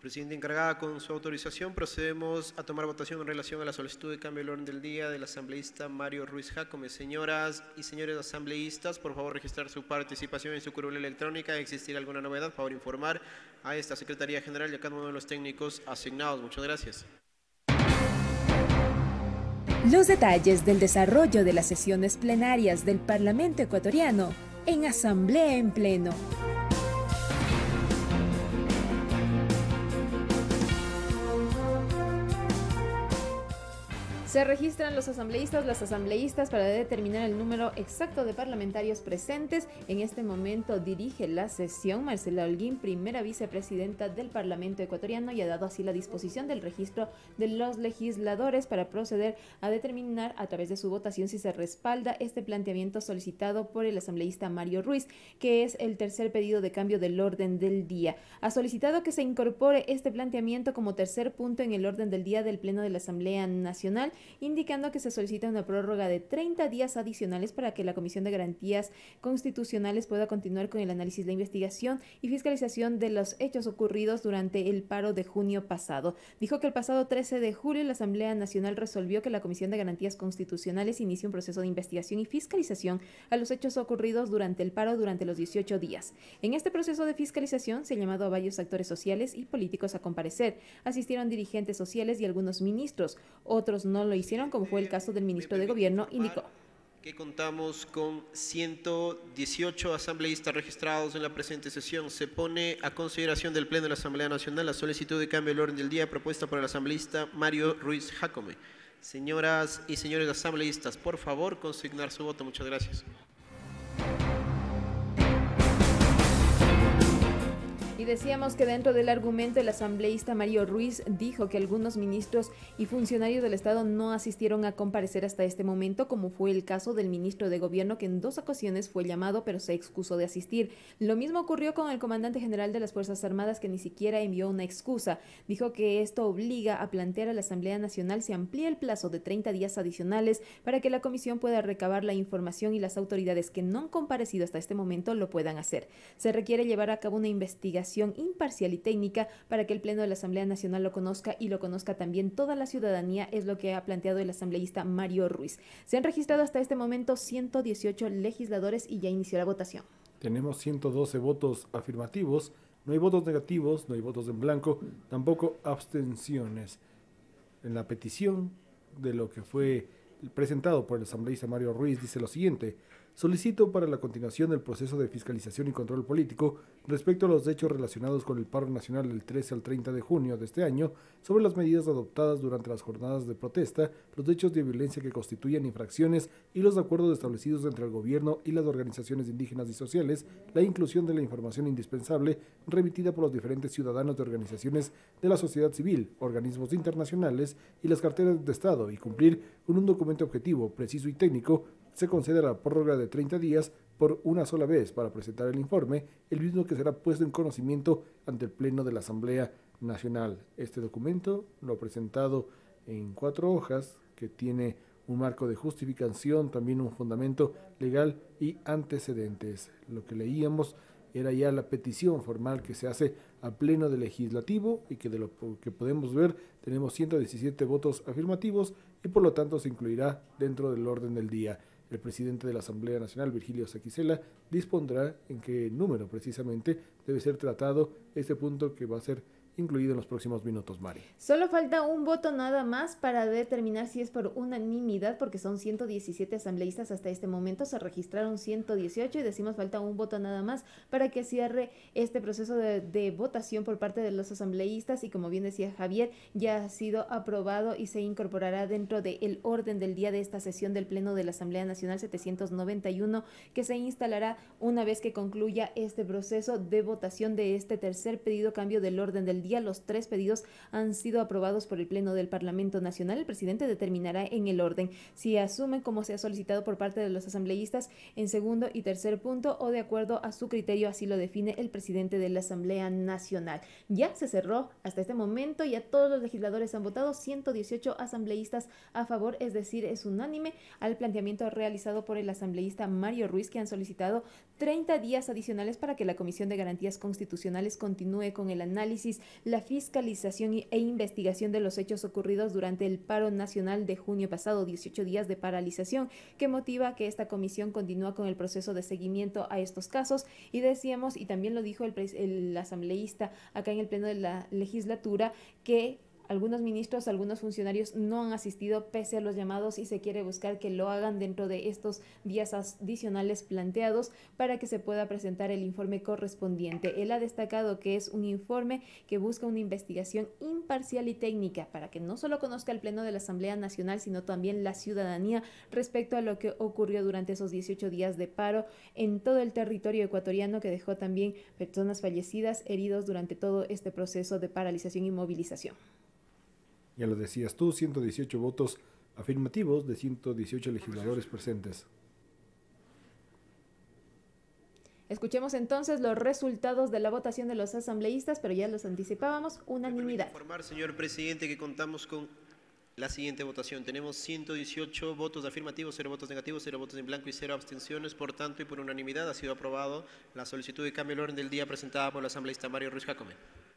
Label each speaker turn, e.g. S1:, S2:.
S1: Presidente encargada, con su autorización procedemos a tomar votación en relación a la solicitud de cambio del orden del día del asambleísta Mario Ruiz Jacome. Señoras y señores asambleístas, por favor registrar su participación en su curul electrónica. Existir alguna novedad, por favor informar a esta Secretaría General y a cada uno de los técnicos asignados. Muchas gracias.
S2: Los detalles del desarrollo de las sesiones plenarias del Parlamento ecuatoriano en Asamblea en Pleno. Se registran los asambleístas, las asambleístas para determinar el número exacto de parlamentarios presentes. En este momento dirige la sesión Marcela Holguín, primera vicepresidenta del Parlamento ecuatoriano, y ha dado así la disposición del registro de los legisladores para proceder a determinar a través de su votación si se respalda este planteamiento solicitado por el asambleísta Mario Ruiz, que es el tercer pedido de cambio del orden del día. Ha solicitado que se incorpore este planteamiento como tercer punto en el orden del día del Pleno de la Asamblea Nacional indicando que se solicita una prórroga de 30 días adicionales para que la Comisión de Garantías Constitucionales pueda continuar con el análisis, la investigación y fiscalización de los hechos ocurridos durante el paro de junio pasado. Dijo que el pasado 13 de julio la Asamblea Nacional resolvió que la Comisión de Garantías Constitucionales inicie un proceso de investigación y fiscalización a los hechos ocurridos durante el paro durante los 18 días. En este proceso de fiscalización se ha llamado a varios actores sociales y políticos a comparecer. Asistieron dirigentes sociales y algunos ministros. Otros no lo hicieron, como fue el eh, caso del ministro de Gobierno, indicó.
S1: Que contamos con 118 asambleístas registrados en la presente sesión. Se pone a consideración del Pleno de la Asamblea Nacional la solicitud de cambio del orden del día propuesta por el asambleísta Mario Ruiz Jacome. Señoras y señores asambleístas, por favor, consignar su voto. Muchas gracias.
S2: decíamos que dentro del argumento el asambleísta Mario Ruiz dijo que algunos ministros y funcionarios del Estado no asistieron a comparecer hasta este momento, como fue el caso del ministro de Gobierno que en dos ocasiones fue llamado pero se excusó de asistir. Lo mismo ocurrió con el comandante general de las Fuerzas Armadas que ni siquiera envió una excusa. Dijo que esto obliga a plantear a la Asamblea Nacional se amplíe el plazo de 30 días adicionales para que la comisión pueda recabar la información y las autoridades que no han comparecido hasta este momento lo puedan hacer. Se requiere llevar a cabo una investigación imparcial y técnica para que el Pleno de la Asamblea Nacional lo conozca y lo conozca también toda la ciudadanía, es lo que ha planteado el asambleísta Mario Ruiz. Se han registrado hasta este momento 118 legisladores y ya inició la votación.
S3: Tenemos 112 votos afirmativos, no hay votos negativos, no hay votos en blanco, tampoco abstenciones. En la petición de lo que fue presentado por el asambleísta Mario Ruiz dice lo siguiente. Solicito para la continuación del proceso de fiscalización y control político respecto a los hechos relacionados con el paro nacional del 13 al 30 de junio de este año sobre las medidas adoptadas durante las jornadas de protesta, los hechos de violencia que constituyen infracciones y los acuerdos establecidos entre el gobierno y las organizaciones indígenas y sociales, la inclusión de la información indispensable remitida por los diferentes ciudadanos de organizaciones de la sociedad civil, organismos internacionales y las carteras de Estado y cumplir con un documento objetivo, preciso y técnico se concede la prórroga de 30 días por una sola vez para presentar el informe, el mismo que será puesto en conocimiento ante el Pleno de la Asamblea Nacional. Este documento, lo ha presentado en cuatro hojas, que tiene un marco de justificación, también un fundamento legal y antecedentes. Lo que leíamos era ya la petición formal que se hace a pleno de legislativo y que de lo que podemos ver tenemos 117 votos afirmativos y por lo tanto se incluirá dentro del orden del día. El presidente de la Asamblea Nacional, Virgilio Saquicela, dispondrá en qué número precisamente debe ser tratado este punto que va a ser incluido en los próximos minutos, Mari.
S2: Solo falta un voto nada más para determinar si es por unanimidad, porque son 117 asambleístas hasta este momento, se registraron 118 y decimos falta un voto nada más para que cierre este proceso de, votación por parte de los asambleístas y como bien decía Javier, ya ha sido aprobado y se incorporará dentro del orden del día de esta sesión del Pleno de la Asamblea Nacional 791 que se instalará una vez que concluya este proceso de votación de este tercer pedido cambio del orden del día los tres pedidos han sido aprobados por el Pleno del Parlamento Nacional. El presidente determinará en el orden si asumen como se ha solicitado por parte de los asambleístas en segundo y tercer punto o de acuerdo a su criterio, así lo define el presidente de la Asamblea Nacional. Ya se cerró hasta este momento, ya todos los legisladores han votado, 118 asambleístas a favor, es decir, es unánime al planteamiento realizado por el asambleísta Mario Ruiz, que han solicitado 30 días adicionales para que la Comisión de Garantías Constitucionales continúe con el análisis la fiscalización e investigación de los hechos ocurridos durante el paro nacional de junio pasado, 18 días de paralización, que motiva que esta comisión continúa con el proceso de seguimiento a estos casos. Y decíamos, y también lo dijo el, el asambleísta acá en el Pleno de la legislatura, que algunos ministros, algunos funcionarios no han asistido pese a los llamados y se quiere buscar que lo hagan dentro de estos días adicionales planteados para que se pueda presentar el informe correspondiente. Él ha destacado que es un informe que busca una investigación imparcial y técnica para que no solo conozca el Pleno de la Asamblea Nacional, sino también la ciudadanía respecto a lo que ocurrió durante esos 18 días de paro en todo el territorio ecuatoriano que dejó también personas fallecidas, heridos durante todo este proceso de paralización y movilización.
S3: Ya lo decías tú, 118 votos afirmativos de 118 legisladores presentes.
S2: Escuchemos entonces los resultados de la votación de los asambleístas, pero ya los anticipábamos, unanimidad.
S1: informar, señor presidente, que contamos con la siguiente votación. Tenemos 118 votos afirmativos, 0 votos negativos, cero votos en blanco y 0 abstenciones. Por tanto, y por unanimidad, ha sido aprobado la solicitud de cambio del orden del día presentada por el asambleísta Mario Ruiz Jacome.